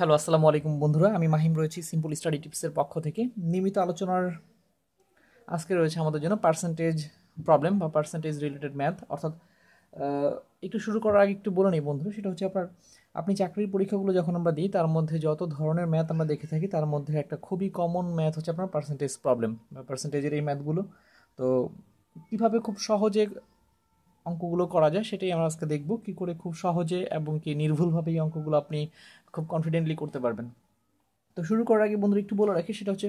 Hello আসসালামু আলাইকুম বন্ধুরা আমি মাহিম রয়েছি সিম্পল স্টাডি টিপসের পক্ষ থেকে নিয়মিত আলোচনার আজকে রয়েছে আমাদের জন্য পার্সেন্টেজ প্রবলেম বা পার্সেন্টেজ রিলেটেড ম্যাথ অর্থাৎ একটু শুরু করার আগে একটু বলে নিই বন্ধু সেটা হচ্ছে আপনার আপনি চাকরির পরীক্ষাগুলো যখন আমরা দিই তার মধ্যে যত ধরনের ম্যাথ আমরা দেখে থাকি তার মধ্যে একটা খুবই কমন ম্যাথ হচ্ছে আপনার পার্সেন্টেজ প্রবলেম বা পার্সেন্টেজের এই ম্যাথগুলো তো কীভাবে খুব সহজে অঙ্কগুলো করা যায় সেটাই আমরা আজকে দেখব কী করে খুব সহজে এবং কি নির্ভুলভাবে এই অঙ্কগুলো আপনি খুব কনফিডেন্টলি করতে পারবেন তো শুরু করার আগে বন্ধুরা একটু বলে রাখি সেটা হচ্ছে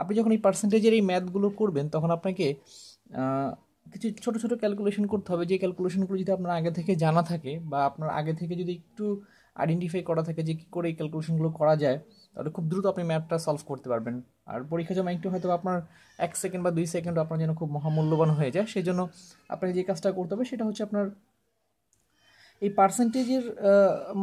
আপনি যখন এই পার্সেন্টেজের এই ম্যাথগুলো করবেন তখন আপনাকে কিছু ছোট ছোট ক্যালকুলেশন করতে হবে যে ক্যালকুলেশনগুলো যদি আপনার আগে থেকে জানা থাকে বা আপনার আগে থেকে যদি একটু আইডেন্টিফাই করা থাকে যে কী করে এই ক্যালকুলেশনগুলো করা যায় তাহলে খুব দ্রুত আপনি ম্যাপটা সলভ করতে পারবেন আর পরীক্ষা জমা একটু হয়তো আপনার এক সেকেন্ড বা দুই সেকেন্ড আপনার যেন খুব মহামূল্যবান হয়ে যায় সেই জন্য আপনাকে যে কাজটা করতে হবে সেটা হচ্ছে আপনার এই পার্সেন্টেজের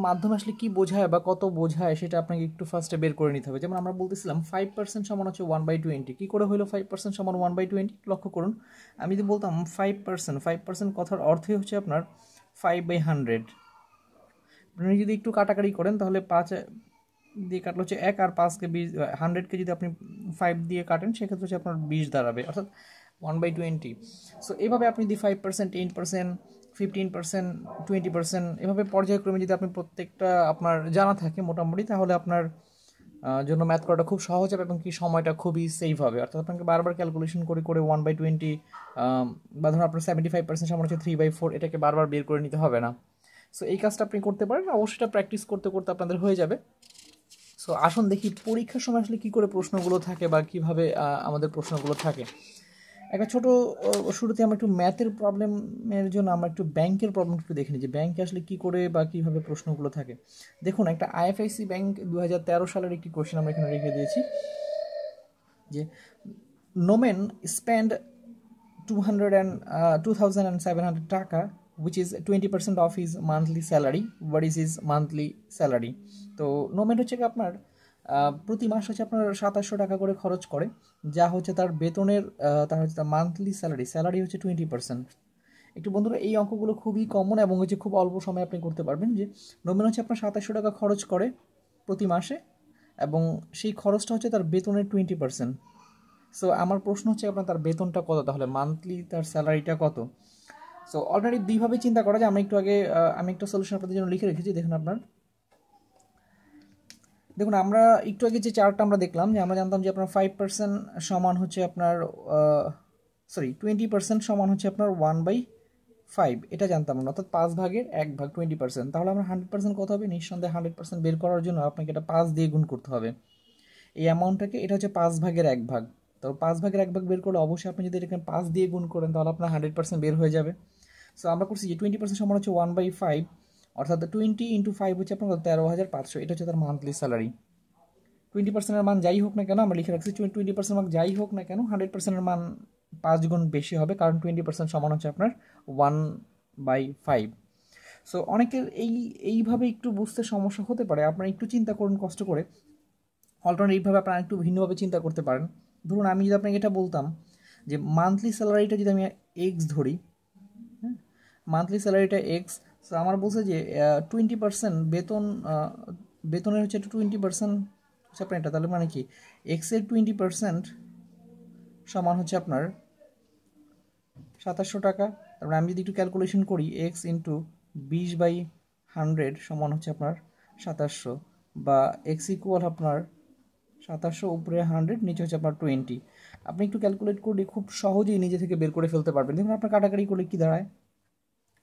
মাধ্যমে আসলে কী বোঝায় বা কত বোঝায় সেটা আপনাকে একটু ফার্স্টে বের করে নিতে হবে যেমন আমরা বলতেছিলাম ফাইভ পার্সেন্ট সমান হচ্ছে ওয়ান বাই টোয়েন্টি কী করে হলো ফাইভ পার্সেন্ট সমান ওয়ান বাই টোয়েন্টি লক্ষ্য করুন আমি যদি বলতাম ফাইভ পার্সেন্ট ফাইভ পার্সেন্ট কথার অর্থই হচ্ছে আপনার ফাইভ বাই হান্ড্রেড আপনি যদি একটু কাটাকাটি করেন তাহলে পাঁচ দিয়ে কাটলে হচ্ছে এক আর পাঁচকে বিশ হান্ড্রেডকে যদি আপনি ফাইভ দিয়ে কাটেন সেক্ষেত্রে হচ্ছে আপনার বিশ দাঁড়াবে অর্থাৎ ওয়ান বাই টোয়েন্টি সো এইভাবে আপনি যদি five percent ten percent fifteen percent twenty percent এভাবে পর্যায়ক্রমে যদি আপনি প্রত্যেকটা আপনার জানা থাকে মোটামুটি তাহলে আপনার জন্য ম্যাথ করাটা খুব সহজ হবে এবং কি সময়টা খুবই সেভ হবে অর্থাৎ আপনাকে বারবার ক্যালকুলেশন করে করে ওয়ান বাই টোয়েন্টি বা ধরুন আপনার সেভেন্টি ফাইভ পার্সেন্ট সমান হচ্ছে থ্রি বাই ফোর এটাকে বারবার বের করে নিতে হবে না সো এই কাজটা আপনি করতে পারেন অবশ্যই প্র্যাকটিস করতে করতে আপনাদের হয়ে যাবে সো আসুন দেখি পরীক্ষার সময় আসলে কী করে প্রশ্নগুলো থাকে বা কীভাবে আমাদের প্রশ্নগুলো থাকে একটা ছোট শুরুতে আমরা একটু ম্যাথের প্রবলেমের জন্য আমরা একটু ব্যাংকের প্রবলেম একটু দেখে নিই যে ব্যাংকে আসলে কী করে বা কীভাবে প্রশ্নগুলো থাকে দেখুন একটা আইএফআইসি ব্যাংক দু সালের একটি কোশ্চেন আমরা এখানে রেখে দিয়েছি যে Noman spend two hundred and two thousand and seven hundred taka which is twenty percent of his monthly salary what is his monthly salary তো নোমেন হচ্ছে আপনার প্রতি মাস হচ্ছে আপনার সাতাশশো টাকা করে খরচ করে যা হচ্ছে তার বেতনের তার হচ্ছে তার মান্থলি স্যালারি স্যালারি হচ্ছে টোয়েন্টি পার্সেন্ট একটু বন্ধুরা এই অঙ্কগুলো খুবই কমন এবং হচ্ছে খুব অল্প সময় আপনি করতে পারবেন যে নমিন হচ্ছে আপনার সাতাশশো টাকা খরচ করে প্রতি মাসে এবং সেই খরচটা হচ্ছে তার বেতনের টোয়েন্টি পার্সেন্ট সো আমার প্রশ্ন হচ্ছে আপনার তার বেতনটা কত তাহলে মান্থলি তার স্যালারিটা কত সো অলরেডি দুইভাবে চিন্তা করা যায় আমি একটু আগে আমি একটা সলিউশন আপনাদের জন্য লিখে রেখেছি দেখুন আপনার দেখুন আমরা একটু আগে যে চার্টটা আমরা দেখলাম যে আমরা জানতাম যে আপনার ফাইভ পার্সেন্ট সমান হচ্ছে আপনার সরি টোয়েন্টি পার্সেন্ট সমান হচ্ছে আপনার ওয়ান বাই ফাইভ এটা জানতাম না অর্থাৎ পাঁচ ভাগের এক ভাগ টোয়েন্টি পার্সেন্ট তাহলে আমরা হান্ড্রেড পার্সেন্ট কত হবে নিঃসন্দেহে হান্ড্রেড পার্সেন্ট বের করার জন্য আপনাকে এটা পাঁচ দিয়ে গুণ করতে হবে এই অ্যামাউন্টটাকে এটা হচ্ছে পাঁচ ভাগের এক ভাগ তো পাঁচ ভাগের এক ভাগ বের করলে অবশ্যই আপনি যদি এটাকে পাঁচ দিয়ে গুণ করেন তাহলে আপনার হান্ড্রেড পার্সেন্ট বের হয়ে যাবে সো আমরা করছি যে টোয়েন্টি পার্সেন্ট সমান হচ্ছে ওয়ান বাই ফাইভ অর্থাৎ টোয়েন্টি ইন্টু ফাইভ হচ্ছে আপনার তেরো হাজার পাঁচশো এটা হচ্ছে তার মান্থলি স্যালারি টোয়েন্টি পার্সেন্টের মান যাই হোক না কেন আমরা লিখে রাখছি টোয়েন্টি পার্সেন্ট মান যাই হোক না কেন হান্ড্রেড পার্সেন্টের মান পাঁচ গুণ বেশি হবে কারণ টোয়েন্টি পার্সেন্ট সমান হচ্ছে আপনার ওয়ান বাই ফাইভ সো অনেকের এই এইভাবে একটু বুঝতে সমস্যা হতে পারে আপনারা একটু চিন্তা করুন কষ্ট করে অল্টারনেটিভভাবে আপনারা একটু ভিন্নভাবে চিন্তা করতে পারেন ধরুন আমি যদি আপনাকে এটা বলতাম যে মান্থলি স্যালারিটা যদি আমি এক্স ধরি হ্যাঁ মান্থলি স্যালারিটা এক্স সো আমার বলছে যে টোয়েন্টি পার্সেন্ট বেতন বেতনের হচ্ছে টোয়েন্টি পার্সেন্ট হচ্ছে আপনার এটা তাহলে মানে কি এক্সের টোয়েন্টি পার্সেন্ট সমান হচ্ছে আপনার সাতাশশো টাকা তারপরে আমি যদি একটু ক্যালকুলেশন করি এক্স ইন্টু বিশ বাই হান্ড্রেড সমান হচ্ছে আপনার সাতাশশো বা এক্স ইকুয়াল আপনার সাতাশশো উপরে হান্ড্রেড নিচে হচ্ছে আপনার টোয়েন্টি আপনি একটু ক্যালকুলেট করলে খুব সহজেই নিজে থেকে বের করে ফেলতে পারবেন দেখুন আপনার কাটাকাটি করলে কী দাঁড়ায়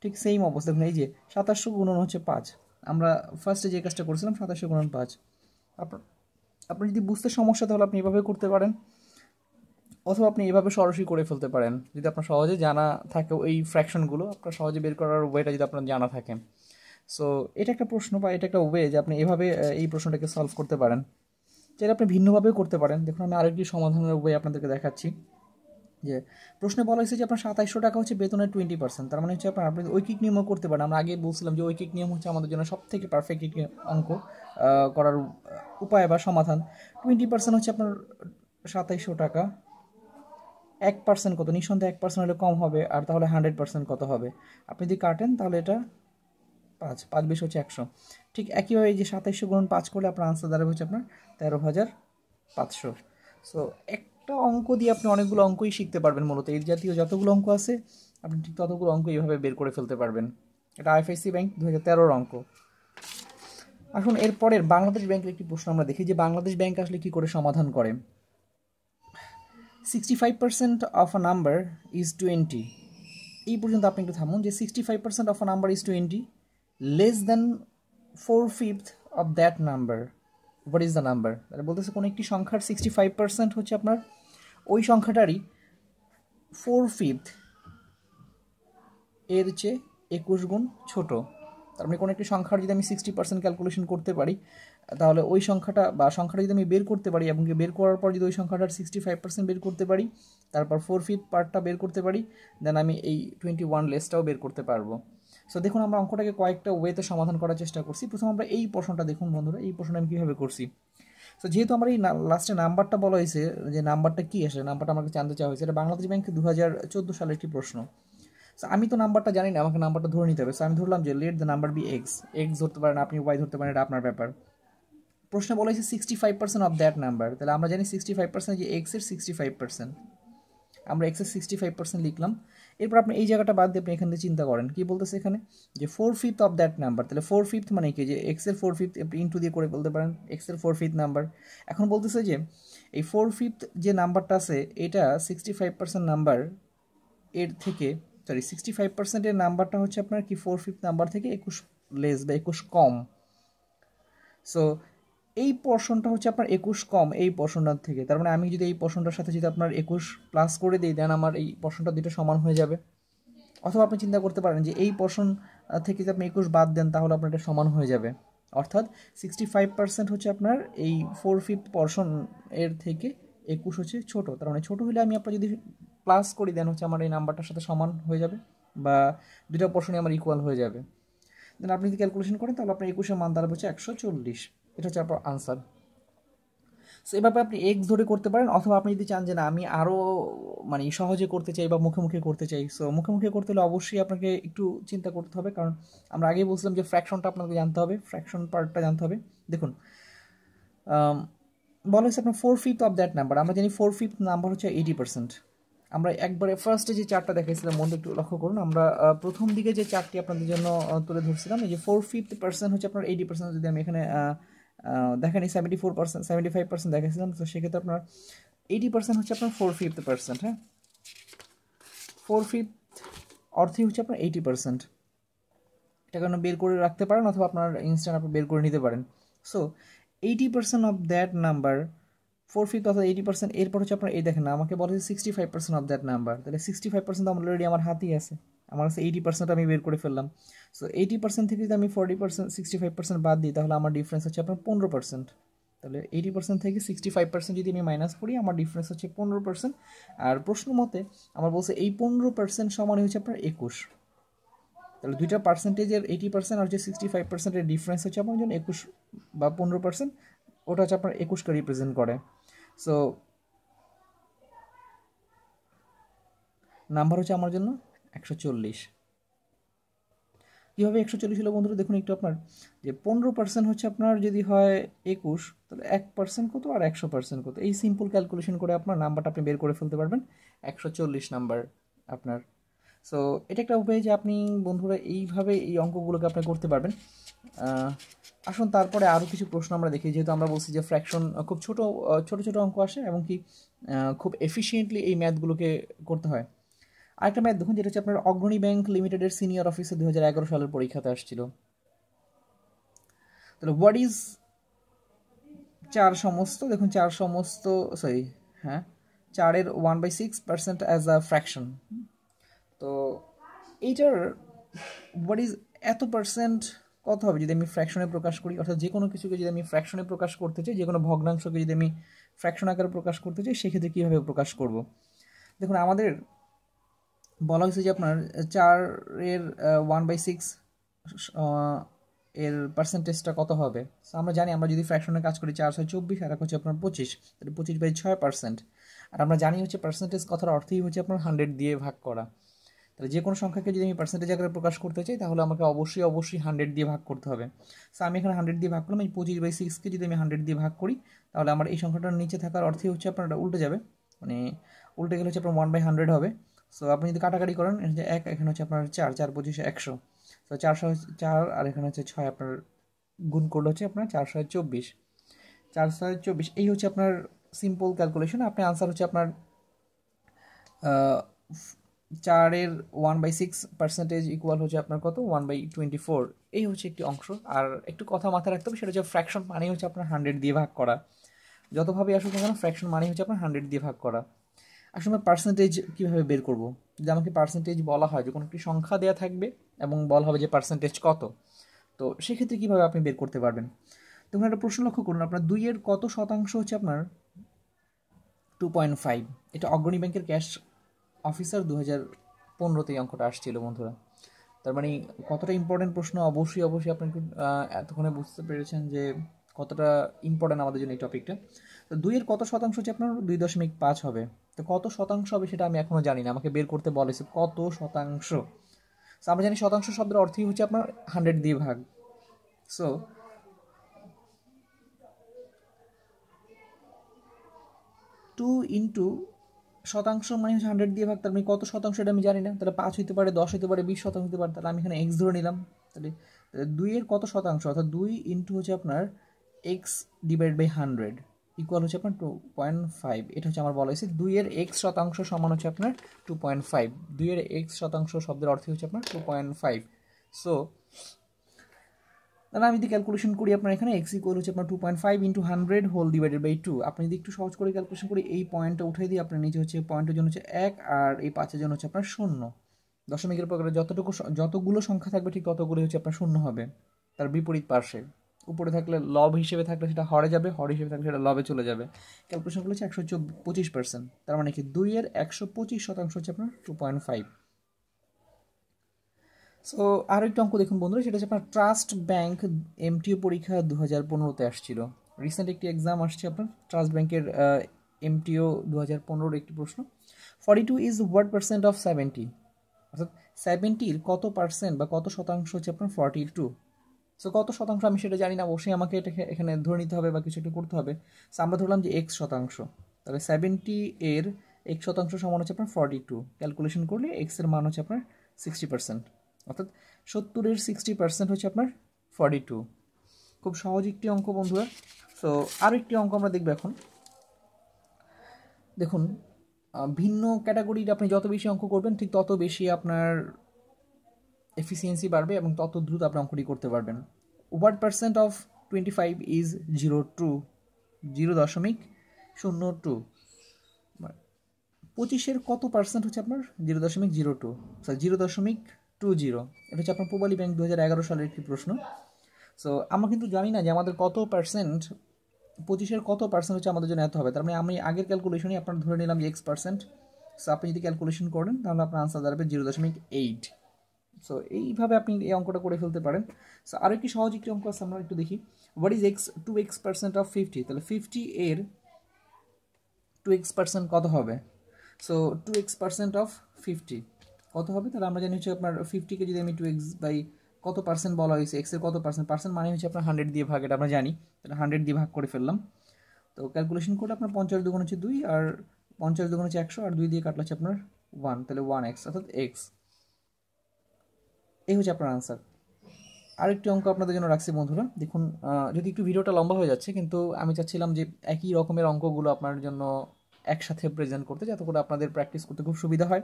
ঠিক সেম অবস্থা এই যে সাতাশশো গুণন হচ্ছে পাঁচ আমরা ফার্স্টে যে কাজটা করেছিলাম সাতাশশো গুণন পাঁচ আপনার আপনার যদি বুঝতে সমস্যা তাহলে আপনি এভাবে করতে পারেন অথবা আপনি এভাবে সরাসরি করে ফেলতে পারেন যদি আপনার সহজে জানা থাকে এই ফ্র্যাকশনগুলো আপনার সহজে বের করার ওয়েটা যদি আপনার জানা থাকে সো এটা একটা প্রশ্ন বা এটা একটা ওয়ে যে আপনি এভাবে এই প্রশ্নটাকে সলভ করতে পারেন যেটা আপনি ভিন্নভাবেও করতে পারেন দেখুন আমি আরেকটি সমাধানের ওয়ে আপনাদেরকে দেখাচ্ছি যে প্রশ্নে বলা হয়েছে যে আপনার সাতাইশশো টাকা হচ্ছে বেতনের টোয়েন্টি পার্সেন্ট তার মানে হচ্ছে আপনার আপনি ঐকিক নিয়মও করতে পারেন আমরা আগে বলছিলাম যে ঐকিক নিয়ম হচ্ছে আমাদের জন্য সব থেকে পারফেক্ট একটি অঙ্ক করার উপায় বা সমাধান টোয়েন্টি পার্সেন্ট হচ্ছে আপনার সাতাইশশো টাকা এক পার্সেন্ট কত নিঃসন্দেহে এক পার্সেন্ট হলে কম হবে আর তাহলে হান্ড্রেড পার্সেন্ট কত হবে আপনি যদি কাটেন তাহলে এটা পাঁচ পাঁচ বিশ হচ্ছে একশো ঠিক একইভাবে যে সাতাইশশো গুণ পাঁচ করলে আপনার আনসার দাঁড়াবে হচ্ছে আপনার তেরো হাজার পাঁচশো সো এক একটা অঙ্ক দিয়ে আপনি অনেকগুলো অঙ্কই শিখতে পারবেন মূলত এই জাতীয় যতগুলো অঙ্ক আছে আপনি ঠিক ততগুলো অঙ্ক এইভাবে বের করে ফেলতে পারবেন এটা আইএফআইসি ব্যাংক দু হাজার তেরোর অঙ্ক এখন এরপরের বাংলাদেশ ব্যাংকের একটি প্রশ্ন আমরা দেখি যে বাংলাদেশ ব্যাংক আসলে কি করে সমাধান করে sixty five percent of a number is twenty এই পর্যন্ত আপনি একটু থামুন যে sixty five percent of a number is twenty less than four fifth of that number what is the number তাহলে বলতেছে কোনো একটি সংখ্যার সিক্সটি ফাইভ পার্সেন্ট হচ্ছে আপনার ওই সংখ্যাটারই ফোর ফিফথ এর চেয়ে একুশ গুণ ছোট তার মানে কোনো একটি সংখ্যার যদি আমি সিক্সটি পার্সেন্ট ক্যালকুলেশন করতে পারি তাহলে ওই সংখ্যাটা বা সংখ্যাটা যদি আমি বের করতে পারি এবং বের করার পর যদি ওই সংখ্যাটার সিক্সটি ফাইভ পার্সেন্ট বের করতে পারি তারপর ফোর ফিফথ পার্টটা বের করতে পারি দেন আমি এই টোয়েন্টি ওয়ান লেসটাও বের করতে পারবো সো দেখুন আমরা অঙ্কটাকে কয়েকটা ওয়েতে সমাধান করার চেষ্টা করছি প্রথম আমরা এই প্রশ্নটা দেখুন বন্ধুরা এই প্রশ্নটা আমি কীভাবে করছি সো যেহেতু আমার এই লাস্টে নাম্বারটা বলা হয়েছে যে নাম্বারটা কী আসলে নাম্বারটা আমাকে জানতে চাওয়া হয়েছে এটা বাংলাদেশ ব্যাংক দু হাজার সালের একটি প্রশ্ন সো আমি তো নাম্বারটা জানি না আমাকে নাম্বারটা ধরে নিতে হবে সো আমি ধরলাম যে let the number be X X ধরতে পারেন আপনি ওয়াই ধরতে পারেন এটা আপনার ব্যাপার প্রশ্ন বলা হয়েছে sixty five percent of that number তাহলে আমরা জানি সিক্সটি ফাইভ পার্সেন্ট যে এক্সের সিক্সটি ফাইভ পার্সেন্ট আমরা এক্সের সিক্সটি ফাইভ পার্সেন্ট লিখলাম এরপর আপনি এই জায়গাটা বাদ দিয়ে আপনি এখান থেকে চিন্তা করেন কি বলতেছে এখানে যে four fifth of that number তাহলে ফোর ফিফথ মানে কি যে এক্সের ফোর ফিফথ আপনি ইন্টু দিয়ে করে বলতে পারেন এক্সের ফোর ফিফথ নাম্বার এখন বলতেছে যে এই ফোর ফিফথ যে নাম্বারটা আছে এটা সিক্সটি ফাইভ পার্সেন্ট নাম্বার এর থেকে সরি সিক্সটি ফাইভ পার্সেন্টের নাম্বারটা হচ্ছে আপনার কি ফোর ফিফথ নাম্বার থেকে একুশ লেস বা একুশ কম সো এই পোর্শনটা হচ্ছে আপনার একুশ কম এই পোর্শনটার থেকে তার মানে আমি যদি এই পোর্শনটার সাথে যদি আপনার একুশ প্লাস করে দিই দেন আমার এই পোর্শনটা দুটো সমান হয়ে যাবে অথবা আপনি চিন্তা করতে পারেন যে এই পোর্শন থেকে যদি আপনি একুশ বাদ দেন তাহলে আপনার এটা সমান হয়ে যাবে অর্থাৎ সিক্সটি ফাইভ পার্সেন্ট হচ্ছে আপনার এই ফোর ফিফ পোর্শন এর থেকে একুশ হচ্ছে ছোটো তার মানে ছোটো হলে আমি আপনার যদি প্লাস করি দেন হচ্ছে আমার এই নাম্বারটার সাথে সমান হয়ে যাবে বা দুটা পোর্শনই আমার ইকুয়াল হয়ে যাবে দেন আপনি যদি ক্যালকুলেশন করেন তাহলে আপনার একুশের মান দাঁড়াবে হচ্ছে একশো চল্লিশ এটা হচ্ছে আপনার আনসার সো এভাবে আপনি এক্স ধরে করতে পারেন অথবা আপনি যদি চান যে না আমি আরও মানে সহজে করতে চাই বা মুখে মুখে করতে চাই সো মুখে মুখে করতে হলে অবশ্যই আপনাকে একটু চিন্তা করতে হবে কারণ আমরা আগেই বলছিলাম যে ফ্র্যাকশনটা আপনাকে জানতে হবে ফ্র্যাকশন পার্টটা জানতে হবে দেখুন বলা হয়েছে আপনার four fifth of that number আমরা জানি ফোর ফিফথ নাম্বার হচ্ছে এইটি পার্সেন্ট আমরা একবারে ফার্স্টে যে চারটা দেখাইছিলাম মনে একটু লক্ষ্য করুন আমরা প্রথম দিকে যে চারটি আপনাদের জন্য তুলে ধরছিলাম এই যে ফোর ফিফথ পার্সেন্ট হচ্ছে আপনার এইটি পার্সেন্ট যদি আমি এখানে দেখেন এই seventy four percent seventy five percent দেখেছিলাম তো সেক্ষেত্রে আপনার এইটি পার্সেন্ট হচ্ছে আপনার ফোর ফিফথ পার্সেন্ট হ্যাঁ ফোর ফিফথ অর্থই হচ্ছে আপনার এইটি পার্সেন্ট এটা কেন বের করে রাখতে পারেন অথবা আপনার ইনস্ট্যান্ট আপনি বের করে নিতে পারেন so eighty percent of that number four fifth অর্থাৎ এইটি পার্সেন্ট এরপর হচ্ছে আপনার এই দেখেন আমাকে বলেছে sixty five percent of that number তাহলে সিক্সটি ফাইভ পার্সেন্ট অলরেডি আমার হাতেই আছে আমার কাছে এইটি পার্সেন্ট আমি বের করে ফেললাম সো এইটি পার্সেন্ট থেকে যদি আমি forty percent sixty five percent বাদ দিই তাহলে আমার ডিফারেন্স হচ্ছে আপনার পনেরো পার্সেন্ট তাহলে এইটি পার্সেন্ট থেকে সিক্সটি ফাইভ পার্সেন্ট যদি আমি মাইনাস করি আমার ডিফারেন্স হচ্ছে পনেরো পার্সেন্ট আর প্রশ্ন মতে আমার বলছে এই পনেরো পার্সেন্ট সমান হচ্ছে আপনার একুশ তাহলে দুইটা পার্সেন্টেজের এইটি পার্সেন্ট আর হচ্ছে সিক্সটি ফাইভ পার্সেন্টের ডিফারেন্স হচ্ছে আপনার জন্য একুশ বা পনেরো পার্সেন্ট ওটা হচ্ছে আপনার একুশকে রিপ্রেজেন্ট করে সো নাম্বার হচ্ছে আমার জন্য একশো চল্লিশ কীভাবে একশো চল্লিশ হলো বন্ধুরা দেখুন একটু আপনার যে পনেরো পার্সেন্ট হচ্ছে আপনার যদি হয় একুশ তাহলে এক পার্সেন্ট কত আর একশো পার্সেন্ট কত এই সিম্পল ক্যালকুলেশন করে আপনার নাম্বারটা আপনি বের করে ফেলতে পারবেন একশো চল্লিশ নাম্বার আপনার সো এটা একটা উপায় যে আপনি বন্ধুরা এইভাবে এই অঙ্কগুলোকে আপনি করতে পারবেন আসুন তারপরে আরও কিছু প্রশ্ন আমরা দেখি যেহেতু আমরা বলছি যে ফ্র্যাকশন খুব ছোট ছোট ছোট অঙ্ক আসে এবং কি খুব এফিসিয়েন্টলি এই ম্যাথগুলোকে করতে হয় আরেকটা ম্যাথ দেখুন যেটা হচ্ছে আপনার অগ্রণী ব্যাংক লিমিটেডের সিনিয়র অফিসে দু হাজার এগারো সালের পরীক্ষাতে আসছিল তাহলে হোয়াট ইজ চার সমস্ত দেখুন চার সমস্ত সরি হ্যাঁ চারের one by six percent as a fraction তো এইটার হোয়াট ইজ এত পার্সেন্ট কত হবে যদি আমি ফ্র্যাকশনে প্রকাশ করি অর্থাৎ যে কোনো কিছুকে যদি আমি ফ্র্যাকশনে প্রকাশ করতে চাই যে কোনো ভগ্নাংশকে যদি আমি ফ্র্যাকশন আকারে প্রকাশ করতে চাই সেক্ষেত্রে কীভাবে প্রকাশ করব দেখুন আমাদের বলা হয়েছে যে আপনার চারের ওয়ান বাই সিক্স এর পার্সেন্টেজটা কত হবে আমরা জানি আমরা যদি ফ্র্যাকশনের কাজ করি চার ছয় চব্বিশ আর এক হচ্ছে আপনার পঁচিশ পঁচিশ বাই ছয় পার্সেন্ট আর আমরা জানি হচ্ছে পার্সেন্টেজ কথার অর্থই হচ্ছে আপনার হান্ড্রেড দিয়ে ভাগ করা তাহলে যে কোনো সংখ্যাকে যদি আমি পার্সেন্টেজ আকারে প্রকাশ করতে চাই তাহলে আমাকে অবশ্যই অবশ্যই হান্ড্রেড দিয়ে ভাগ করতে হবে সো আমি এখানে হান্ড্রেড দিয়ে ভাগ করলাম এই পঁচিশ বাই সিক্সকে যদি আমি হান্ড্রেড দিয়ে ভাগ করি তাহলে আমার এই সংখ্যাটার নিচে থাকার অর্থই হচ্ছে আপনার উল্টে যাবে মানে উল্টে গেলে হচ্ছে আপনার ওয়ান বাই হান্ড্রেড হবে সো আপনি যদি কাটাকাটি করেন যে এক এখানে হচ্ছে আপনার চার চার পঁচিশে একশো তো চারশো চার আর এখানে হচ্ছে ছয় আপনার গুণ করলে হচ্ছে আপনার চারশো চব্বিশ চারশো চব্বিশ এই হচ্ছে আপনার সিম্পল ক্যালকুলেশন আপনি আনসার হচ্ছে আপনার চারের one by six percentage equal হচ্ছে আপনার কত ওয়ান বাই টোয়েন্টি ফোর এই হচ্ছে একটি অংশ আর একটু কথা মাথায় রাখতে হবে সেটা হচ্ছে ফ্র্যাকশন মানেই হচ্ছে আপনার হান্ড্রেড দিয়ে ভাগ করা যতভাবে আসুক না কেন ফ্র্যাকশন মানেই হচ্ছে আপনার হান্ড্রেড দিয়ে ভাগ করা আসলে আমরা পার্সেন্টেজ কীভাবে বের করব যদি আমাকে পার্সেন্টেজ বলা হয় যে কোনো একটি সংখ্যা দেওয়া থাকবে এবং বলা হবে যে পার্সেন্টেজ কত তো সেক্ষেত্রে কীভাবে আপনি বের করতে পারবেন তখন একটা প্রশ্ন লক্ষ্য করুন আপনার দুইয়ের কত শতাংশ হচ্ছে আপনার টু পয়েন্ট ফাইভ এটা অগ্রণী ব্যাংকের ক্যাশ অফিসার দু হাজার পনেরোতে এই অঙ্কটা আসছিল বন্ধুরা তার মানে কতটা ইম্পর্টেন্ট প্রশ্ন অবশ্যই অবশ্যই একটু এতক্ষণে বুঝতে পেরেছেন যে কতটা ইম্পর্টেন্ট আমাদের জন্য এই টপিকটা তো দুইয়ের কত শতাংশ হচ্ছে আপনার দুই দশমিক পাঁচ হবে তো কত শতাংশ হবে সেটা আমি এখনও জানি না আমাকে বের করতে বলেছে কত শতাংশ সো আমরা জানি শতাংশ শব্দের অর্থই হচ্ছে আপনার হান্ড্রেড দিয়ে ভাগ সো টু ইন্টু শতাংশ মাইনাস হান্ড্রেড দিয়ে ভাগ তার আমি মানে কত শতাংশ এটা আমি জানি না তাহলে পাঁচ হতে পারে দশ হতে পারে বিশ শতাংশ হতে পারে তাহলে আমি এখানে এক্স ধরে নিলাম তাহলে দুইয়ের কত শতাংশ অর্থাৎ দুই ইন্টু হচ্ছে আপনার X divide by hundred equal হচ্ছে আপনার টু পয়েন্ট ফাইভ এটা হচ্ছে আমার বলা হয়েছে দুইয়ের এক্স শতাংশ সমান হচ্ছে আপনার টু পয়েন্ট ফাইভ দুইয়ের এক্স শতাংশ শব্দের অর্থ হচ্ছে আপনার টু পয়েন্ট ফাইভ সো তাহলে আমি যদি ক্যালকুলেশন করি আপনার এখানে এক্স ইকুয়াল হচ্ছে আপনার two point five into hundred whole divided by two আপনি যদি একটু সহজ করে ক্যালকুলেশন করি এই পয়েন্টটা উঠে দিয়ে আপনার নিচে হচ্ছে পয়েন্টের জন্য হচ্ছে এক আর এই পাঁচের জন্য হচ্ছে আপনার শূন্য দশমিকের প্রকারে যতটুকু যতগুলো সংখ্যা থাকবে ঠিক ততগুলো হচ্ছে আপনার শূন্য হবে তার বিপরীত পার্শ্বে উপরে থাকলে লব হিসেবে থাকলে সেটা হরে যাবে হর হিসেবে থাকলে সেটা লবে চলে যাবে ক্যালকুলেশন হচ্ছে একশো পঁচিশ পার্সেন্ট তার মানে কি দুইয়ের একশো পঁচিশ শতাংশ হচ্ছে আপনার টু পয়েন্ট ফাইভ সো আরও একটু অঙ্ক দেখুন বন্ধুরা সেটা হচ্ছে আপনার ট্রাস্ট ব্যাংক এমটিও পরীক্ষা দু হাজার পনেরোতে আসছিল রিসেন্ট একটি এক্সাম আসছে আপনার ট্রাস্ট ব্যাংকের এমটিও দু হাজার পনেরোর একটি প্রশ্ন forty two is what percent of seventy অর্থাৎ সেভেন্টির কত পার্সেন্ট বা কত শতাংশ হচ্ছে আপনার ফর্টি টু সো কত শতাংশ আমি সেটা জানি না অবশ্যই আমাকে এটা এখানে ধরে নিতে হবে বা কিছু একটু করতে হবে সো আমরা ধরলাম যে এক্স শতাংশ তাহলে সেভেন্টি এর এক শতাংশ সমান হচ্ছে আপনার ফর্টি টু ক্যালকুলেশন করলে এক্সের মান হচ্ছে আপনার সিক্সটি পার্সেন্ট অর্থাৎ সত্তরের সিক্সটি পার্সেন্ট হচ্ছে আপনার ফর্টি টু খুব সহজ একটি অঙ্ক বন্ধুরা সো আর একটি অঙ্ক আমরা দেখব এখন দেখুন ভিন্ন ক্যাটাগরির আপনি যত বেশি অঙ্ক করবেন ঠিক তত বেশি আপনার এফিসিয়েন্সি বাড়বে এবং তত দ্রুত আপনি অঙ্কটি করতে পারবেন one percent of twenty five is zero two zero দশমিক শূন্য টু পঁচিশের কত পার্সেন্ট হচ্ছে আপনার জিরো দশমিক জিরো টু সরি জিরো দশমিক টু জিরো এটা হচ্ছে আপনার পূবালী ব্যাংক দু হাজার এগারো সালের একটি প্রশ্ন সো আমরা কিন্তু জানি না যে আমাদের কত পার্সেন্ট পঁচিশের কত পার্সেন্ট হচ্ছে আমাদের জন্য এত হবে তার মানে আমি আগের ক্যালকুলেশনই আপনার ধরে নিলাম যে এক্স পার্সেন্ট সো আপনি যদি ক্যালকুলেশন করেন তাহলে আপনার আনসার দাঁড়াবে জিরো দশমিক এইট সো এইভাবে আপনি এই অঙ্কটা করে ফেলতে পারেন সো আরও একটি সহজ একটি অঙ্ক আছে আমরা একটু দেখি what is X two X percent of fifty তাহলে ফিফটি এর টু এক্স পার্সেন্ট কত হবে so two X percent of fifty কত হবে তাহলে আমরা জানি হচ্ছে আপনার ফিফটিকে যদি আমি টু এক্স বাই কত পার্সেন্ট বলা হয়েছে এক্সের কত পার্সেন্ট পার্সেন্ট মানে হচ্ছে আপনার হান্ড্রেড দিয়ে ভাগ এটা আমরা জানি তাহলে হান্ড্রেড দিয়ে ভাগ করে ফেললাম তো ক্যালকুলেশন করে আপনার পঞ্চাশ দুগুণ হচ্ছে দুই আর পঞ্চাশ দুগুণ হচ্ছে একশো আর দুই দিয়ে কাটলা হচ্ছে আপনার ওয়ান তাহলে ওয়ান এক্স অর্থাৎ এক্স এই হচ্ছে আপনার আনসার আরেকটি অঙ্ক আপনাদের জন্য রাখছি বন্ধুরা দেখুন যদি একটু ভিডিওটা লম্বা হয়ে যাচ্ছে কিন্তু আমি চাচ্ছিলাম যে একই রকমের অঙ্কগুলো আপনার জন্য একসাথে প্রেজেন্ট করতে যাতে করে আপনাদের প্র্যাকটিস করতে খুব সুবিধা হয়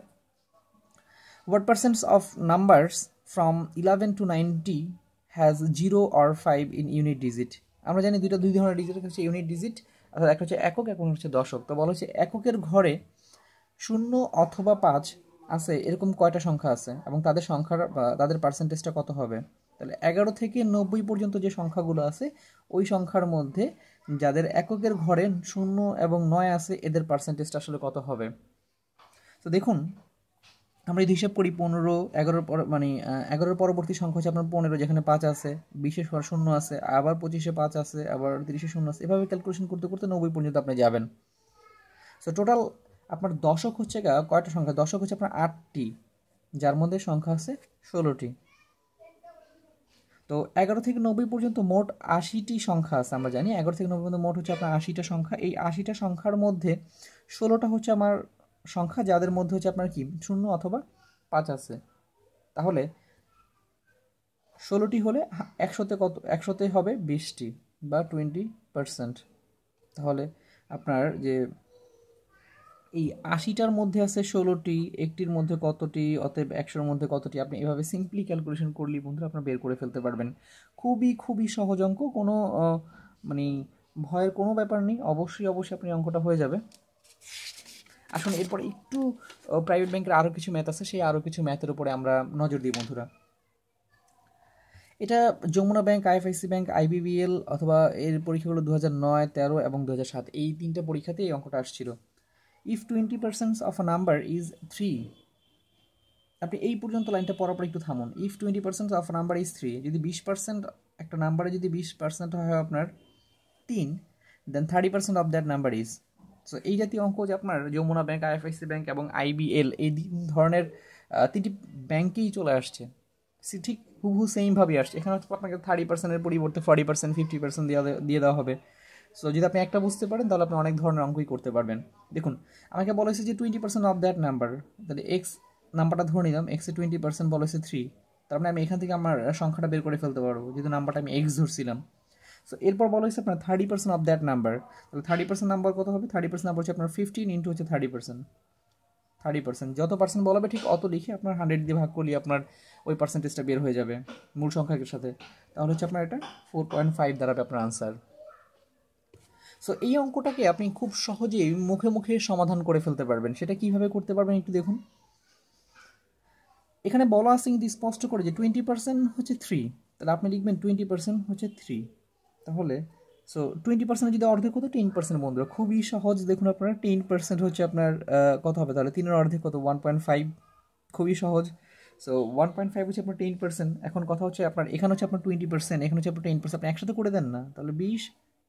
what percents of numbers from eleven to ninety has zero or five in unit digit আমরা জানি দুইটা দুই ধরনের ডিজিট হচ্ছে ইউনিট ডিজিট অর্থাৎ একটা হচ্ছে একক এক হচ্ছে দশক তো বলা হচ্ছে এককের ঘরে শূন্য অথবা পাঁচ আছে এরকম কয়টা সংখ্যা আছে এবং তাদের সংখ্যার তাদের পার্সেন্টেজটা কত হবে তাহলে এগারো থেকে নব্বই পর্যন্ত যে সংখ্যাগুলো আছে ওই সংখ্যার মধ্যে যাদের এককের ঘরে শূন্য এবং নয় আছে এদের পার্সেন্টেজটা আসলে কত হবে তো দেখুন আমরা যদি হিসাব করি পনেরো এগারোর পর মানে এগারোর পরবর্তী সংখ্যা হচ্ছে আপনার পনেরো যেখানে পাঁচ আছে বিশে শূন্য আছে আবার পঁচিশে পাঁচ আছে আবার তিরিশে শূন্য আছে এভাবে ক্যালকুলেশন করতে করতে নব্বই পর্যন্ত আপনি যাবেন সো টোটাল আপনার দশক হচ্ছে কয়টা সংখ্যা দশক হচ্ছে আপনার আটটি যার মধ্যে সংখ্যা আছে ষোলোটি তো এগারো থেকে নব্বই পর্যন্ত মোট আশিটি সংখ্যা আছে আমরা জানি এগারো থেকে নব্বই পর্যন্ত মোট হচ্ছে আপনার আশিটা সংখ্যা এই আশিটা সংখ্যার মধ্যে ষোলোটা হচ্ছে আমার সংখ্যা যাদের মধ্যে হচ্ছে আপনার কি শূন্য অথবা পাঁচ আছে তাহলে ষোলোটি হলে একশোতে কত একশোতে হবে বিশটি বা টোয়েন্টি পারসেন্ট তাহলে আপনার যে এই আশিটার মধ্যে আছে ষোলোটি একটির মধ্যে কতটি অতএব একশোর মধ্যে কতটি আপনি এভাবে সিম্পলি ক্যালকুলেশন করলেই বন্ধুরা আপনার বের করে ফেলতে পারবেন খুবই খুবই সহজ অঙ্ক কোনো মানে ভয়ের কোনো ব্যাপার নেই অবশ্যই অবশ্যই আপনি অঙ্কটা হয়ে যাবে আসলে এরপরে একটু প্রাইভেট ব্যাংকের আরও কিছু ম্যাথ আছে সেই আরও কিছু ম্যাথের উপরে আমরা নজর দিই বন্ধুরা এটা Jamuna bank IFIC bank IBBL অথবা এর পরীক্ষাগুলো দু হাজার নয় তেরো এবং দু হাজার সাত এই তিনটা পরীক্ষাতে এই অঙ্কটা আসছিল if twenty percent of a number is three আপনি এই পর্যন্ত লাইনটা পরপর একটু থামুন if twenty percent of number is three যদি বিশ পার্সেন্ট একটা নাম্বারে যদি বিশ পার্সেন্ট হয় আপনার তিন then thirty percent of that number is so এই জাতীয় অঙ্ক যে আপনার যমুনা ব্যাংক আইএফআইসি ব্যাঙ্ক এবং আইবিএল এই ধরনের তিনটি ব্যাঙ্কেই চলে আসছে সে ঠিক হুবহু সেমভাবেই আসছে এখানে হচ্ছে আপনাকে থার্টি পার্সেন্টের পরিবর্তে ফর্টি পার্সেন্ট ফিফটি পার্সেন্ট দিয়ে দেওয়া হবে সো যদি আপনি একটা বুঝতে পারেন তাহলে আপনি অনেক ধরনের অঙ্কই করতে পারবেন দেখুন আমাকে বলা হয়েছে যে twenty percent of that number তাহলে এক্স নাম্বারটা ধরে নিলাম এক্সে টোয়েন্টি পার্সেন্ট বলা হয়েছে থ্রি তার মানে আমি এখান থেকে আমার সংখ্যাটা বের করে ফেলতে পারবো যেহেতু নাম্বারটা আমি এক্স ধরছিলাম সো এরপর বলা হয়েছে আপনার thirty percent of that number তাহলে থার্টি পার্সেন্ট নাম্বার কত হবে থার্টি পার্সেন্ট নাম্বার হচ্ছে আপনার ফিফটিন ইন্টু হচ্ছে থার্টি পার্সেন্ট থার্টি পার্সেন্ট যত পার্সেন্ট বলাবে ঠিক অত লিখে আপনার হান্ড্রেড দিয়ে ভাগ করলে আপনার ওই পার্সেন্টেজটা বের হয়ে যাবে মূল সংখ্যার সাথে তাহলে হচ্ছে আপনার এটা ফোর পয়েন্ট ফাইভ দাঁড়াবে আপনার আনসার সো এই অঙ্কটাকে আপনি খুব সহজেই মুখে মুখে সমাধান করে ফেলতে পারবেন সেটা কিভাবে করতে পারবেন একটু দেখুন এখানে বলা আছে কিন্তু স্পষ্ট করে যে টোয়েন্টি পার্সেন্ট হচ্ছে থ্রি তাহলে আপনি লিখবেন টোয়েন্টি পার্সেন্ট হচ্ছে থ্রি তাহলে সো টোয়েন্টি পার্সেন্ট যদি অর্ধেক হতো টেন পার্সেন্ট বন্ধুরা খুবই সহজ দেখুন আপনার টেন পার্সেন্ট হচ্ছে আপনার কত হবে তাহলে তিনের অর্ধেক কত ওয়ান পয়েন্ট ফাইভ খুবই সহজ সো ওয়ান পয়েন্ট ফাইভ হচ্ছে আপনার টেন পার্সেন্ট এখন কথা হচ্ছে আপনার এখানে হচ্ছে আপনার টোয়েন্টি পার্সেন্ট এখানে হচ্ছে আপনার টেন পার্সেন্ট আপনি একসাথে করে দেন না তাহলে বিশ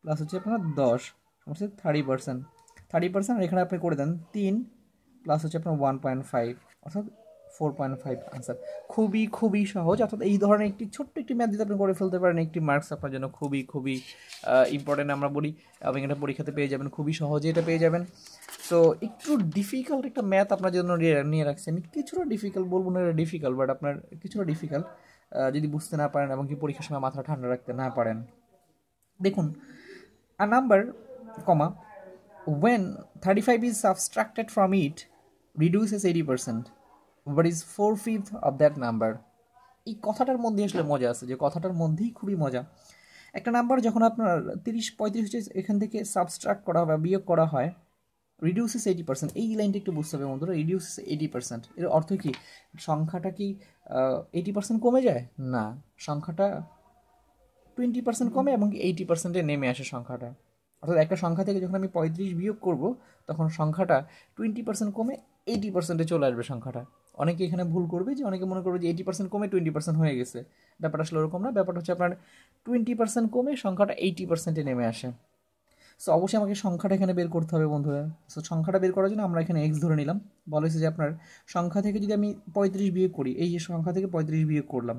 প্লাস হচ্ছে আপনার দশ হচ্ছে থার্টি পার্সেন্ট থার্টি পার্সেন্ট আর এখানে আপনি করে দেন তিন প্লাস হচ্ছে আপনার ওয়ান পয়েন্ট ফাইভ অর্থাৎ ফোর পয়েন্ট ফাইভ আনসার খুবই খুবই সহজ অর্থাৎ এই ধরনের একটি ছোট্ট একটি ম্যাথ যদি আপনি করে ফেলতে পারেন একটি মার্কস আপনার জন্য খুবই খুবই ইম্পর্টেন্ট আমরা বলি এবং এটা পরীক্ষাতে পেয়ে যাবেন খুবই সহজে এটা পেয়ে যাবেন তো একটু ডিফিকাল্ট একটা ম্যাথ আপনার জন্য নিয়ে রাখছি আমি কিছুটা ডিফিকাল্ট বলবো না এটা ডিফিকাল্ট বাট আপনার কিছুটা ডিফিকাল্ট যদি বুঝতে না পারেন এবং কি পরীক্ষার সময় মাথা ঠান্ডা রাখতে না পারেন দেখুন a number, comma, when 35 is subtracted from it, reduces 80%, but is four fifth of that number. এই কথাটার মধ্যে আসলে মজা আছে যে কথাটার মধ্যেই খুবই মজা একটা নাম্বার যখন আপনার তিরিশ পঁয়ত্রিশ এখান থেকে সাবস্ট্রাক্ট করা বা বিয়োগ করা হয় রিডিউসেস এইটি পার্সেন্ট এই লাইনটা একটু বুঝতে হবে বন্ধুরা রিডিউসেস এইটি পার্সেন্ট এর অর্থ কি সংখ্যাটা কি এইটি পার্সেন্ট কমে যায় না সংখ্যাটা টোয়েন্টি পার্সেন্ট কমে এবং এইটি পার্সেন্টে নেমে আসে সংখ্যাটা অর্থাৎ একটা সংখ্যা থেকে যখন আমি পঁয়ত্রিশ বিয়োগ করব তখন সংখ্যাটা টোয়েন্টি পার্সেন্ট কমে এইটি পার্সেন্টে চলে আসবে সংখ্যাটা অনেকে এখানে ভুল করবে যে অনেকে মনে করবে যে এইটি পার্সেন্ট কমে টোয়েন্টি পার্সেন্ট হয়ে গেছে ব্যাপারটা আসলে ওরকম না ব্যাপারটা হচ্ছে আপনার টোয়েন্টি পার্সেন্ট কমে সংখ্যাটা এইটি পার্সেন্টে নেমে আসে সো অবশ্যই আমাকে সংখ্যাটা এখানে বের করতে হবে বন্ধুরা সো সংখ্যাটা বের করার জন্য আমরা এখানে এক্স ধরে নিলাম বলা হয়েছে যে আপনার সংখ্যা থেকে যদি আমি পঁয়ত্রিশ বিয়োগ করি এই যে সংখ্যা থেকে পঁয়ত্রিশ বিয়োগ করলাম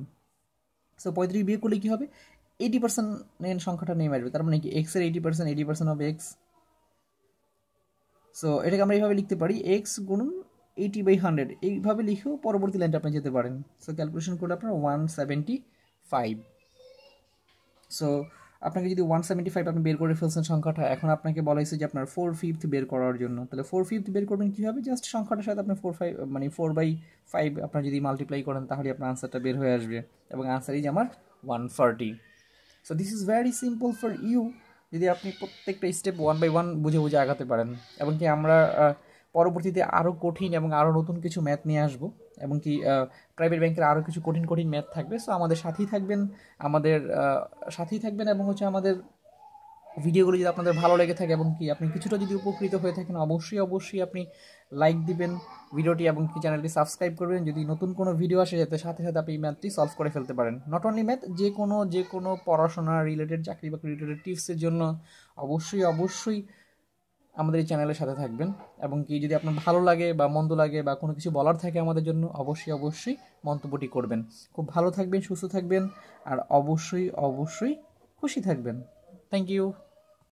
সো পঁয়ত্রিশ বিয়োগ করলে কী হবে এইটি পার্সেন্ট সংখ্যাটা নেমে আসবে তার মানে কি এক্স এর eighty percent eighty percent of x so এটাকে আমরা এইভাবে লিখতে পারি এক্স গুণুন এইটি বাই হান্ড্রেড এইভাবে লিখেও পরবর্তী লাইনটা আপনি যেতে পারেন সো ক্যালকুলেশন করে আপনার ওয়ান সেভেন্টি ফাইভ সো আপনাকে যদি ওয়ান সেভেন্টি ফাইভ আপনি বের করে ফেলছেন সংখ্যাটা এখন আপনাকে বলা হয়েছে যে আপনার ফোর ফিফথ বের করার জন্য তাহলে ফোর ফিফথ বের করবেন কীভাবে জাস্ট সংখ্যাটার সাথে আপনি ফোর ফাইভ মানে ফোর বাই ফাইভ আপনার যদি মাল্টিপ্লাই করেন তাহলে আপনার আনসারটা বের হয়ে আসবে এবং আনসার ইজ আমার one forty so this is very simple for you যদি আপনি প্রত্যেকটা স্টেপ ওয়ান বাই ওয়ান বুঝে বুঝে আগাতে পারেন এবং কি আমরা পরবর্তীতে আরও কঠিন এবং আরও নতুন কিছু ম্যাথ নিয়ে আসবো এবং কি প্রাইভেট ব্যাংকের আরও কিছু কঠিন কঠিন ম্যাথ থাকবে সো আমাদের সাথেই থাকবেন আমাদের সাথেই থাকবেন এবং হচ্ছে আমাদের ভিডিওগুলো যদি আপনাদের ভালো লেগে থাকে এবং কি আপনি কিছুটা যদি উপকৃত হয়ে থাকেন অবশ্যই অবশ্যই আপনি লাইক দিবেন ভিডিওটি এবং কি চ্যানেলটি সাবস্ক্রাইব করবেন যদি নতুন কোনো ভিডিও আসে যাতে সাথে সাথে আপনি ম্যাথটি সলভ করে ফেলতে পারেন নট অনলি ম্যাথ যে কোনো যে কোনো পড়াশোনা রিলেটেড চাকরি বাকরি রিলেটেড টিপসের জন্য অবশ্যই অবশ্যই আমাদের এই চ্যানেলের সাথে থাকবেন এবং কি যদি আপনার ভালো লাগে বা মন্দ লাগে বা কোনো কিছু বলার থাকে আমাদের জন্য অবশ্যই অবশ্যই মন্তব্যটি করবেন খুব ভালো থাকবেন সুস্থ থাকবেন আর অবশ্যই অবশ্যই খুশি থাকবেন Thank you.